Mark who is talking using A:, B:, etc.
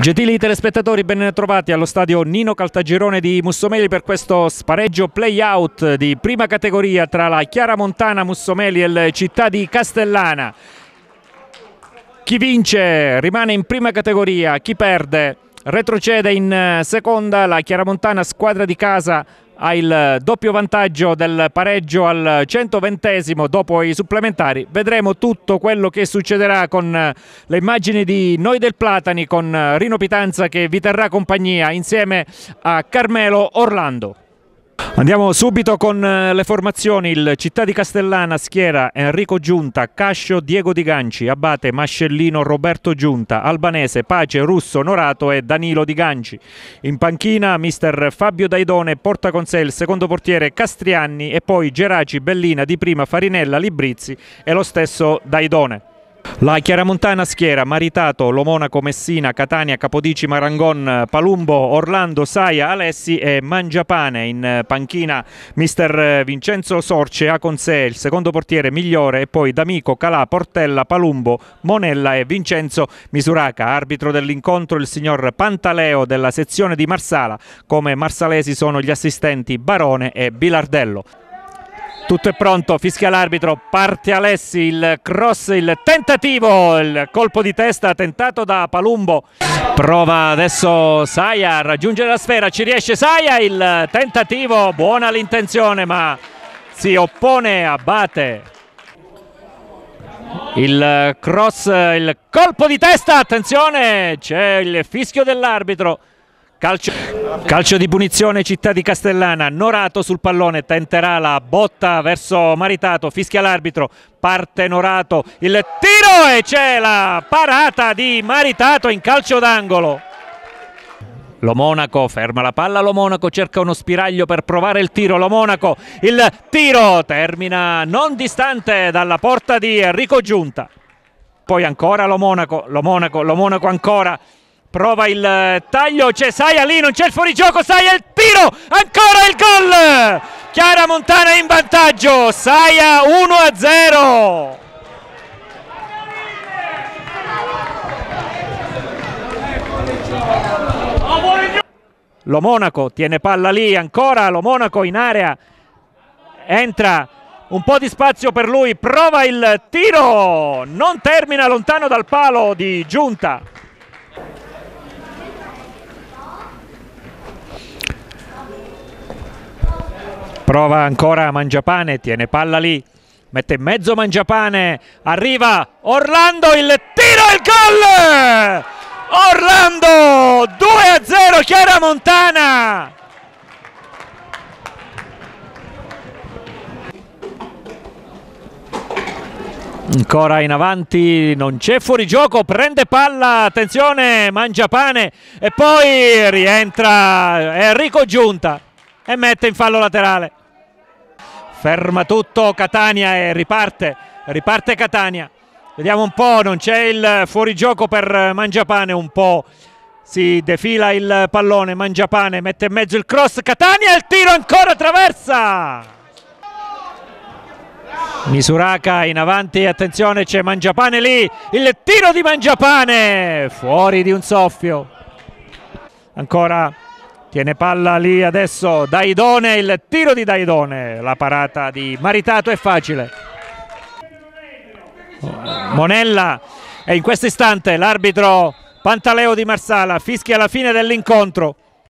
A: Gentili telespettatori, ben trovati allo stadio Nino Caltagirone di Mussomeli per questo spareggio play-out di prima categoria tra la Chiaramontana Mussomeli e il Città di Castellana. Chi vince rimane in prima categoria, chi perde retrocede in eh, seconda, la Chiaramontana squadra di casa ha il doppio vantaggio del pareggio al 120 dopo i supplementari. Vedremo tutto quello che succederà con eh, le immagini di Noi del Platani con eh, Rino Pitanza che vi terrà compagnia insieme a Carmelo Orlando. Andiamo subito con eh, le formazioni. Il Città di Castellana schiera Enrico Giunta, Cascio, Diego Di Ganci, Abate, Mascellino, Roberto Giunta, Albanese, Pace, Russo, Norato e Danilo Di Ganci. In panchina mister Fabio Daidone porta con sé il secondo portiere Castrianni e poi Geraci, Bellina, Di Prima, Farinella, Librizzi e lo stesso Daidone. La Chiaramontana schiera Maritato, Lomonaco, Messina, Catania, Capodici, Marangon, Palumbo, Orlando, Saia, Alessi e Mangiapane. In panchina mister Vincenzo Sorce ha con sé il secondo portiere migliore e poi D'Amico, Calà, Portella, Palumbo, Monella e Vincenzo Misuraca. Arbitro dell'incontro il signor Pantaleo della sezione di Marsala. Come marsalesi sono gli assistenti Barone e Bilardello. Tutto è pronto, fischia l'arbitro, parte Alessi, il cross, il tentativo, il colpo di testa tentato da Palumbo. Prova adesso Saia a raggiungere la sfera, ci riesce Saia, il tentativo, buona l'intenzione ma si oppone a Bate. Il cross, il colpo di testa, attenzione, c'è il fischio dell'arbitro. Calcio, calcio, di punizione città di Castellana, Norato sul pallone, tenterà la botta verso Maritato, fischia l'arbitro, parte Norato, il tiro e c'è la parata di Maritato in calcio d'angolo. Lo Monaco ferma la palla, Lo Monaco cerca uno spiraglio per provare il tiro, Lo Monaco il tiro termina non distante dalla porta di Enrico Giunta. Poi ancora Lo Monaco, Lo Monaco, Lo Monaco ancora, prova il eh, taglio, c'è Saia lì, non c'è il fuorigioco, Saia il tiro, ancora il gol! Chiara Montana in vantaggio, Saia 1-0. Lo Monaco tiene palla lì ancora, Lo Monaco in area, entra un po' di spazio per lui, prova il tiro, non termina lontano dal palo di Giunta. prova ancora Mangiapane, tiene palla lì, mette in mezzo Mangiapane, arriva Orlando, il tiro e il gol! Orlando 2 a 0 Chiara Montana! Ancora in avanti, non c'è fuorigioco, prende palla, attenzione, mangia pane e poi rientra Enrico Giunta e mette in fallo laterale. Ferma tutto Catania e riparte, riparte Catania. Vediamo un po', non c'è il fuorigioco per Mangiapane, un po' si defila il pallone, Mangiapane mette in mezzo il cross, Catania il tiro ancora traversa! Misuraka in avanti, attenzione c'è Mangiapane lì, il tiro di Mangiapane, fuori di un soffio. Ancora Tiene palla lì adesso Daidone, il tiro di Daidone, la parata di Maritato è facile. Monella e in questo istante l'arbitro Pantaleo di Marsala fischia la fine dell'incontro.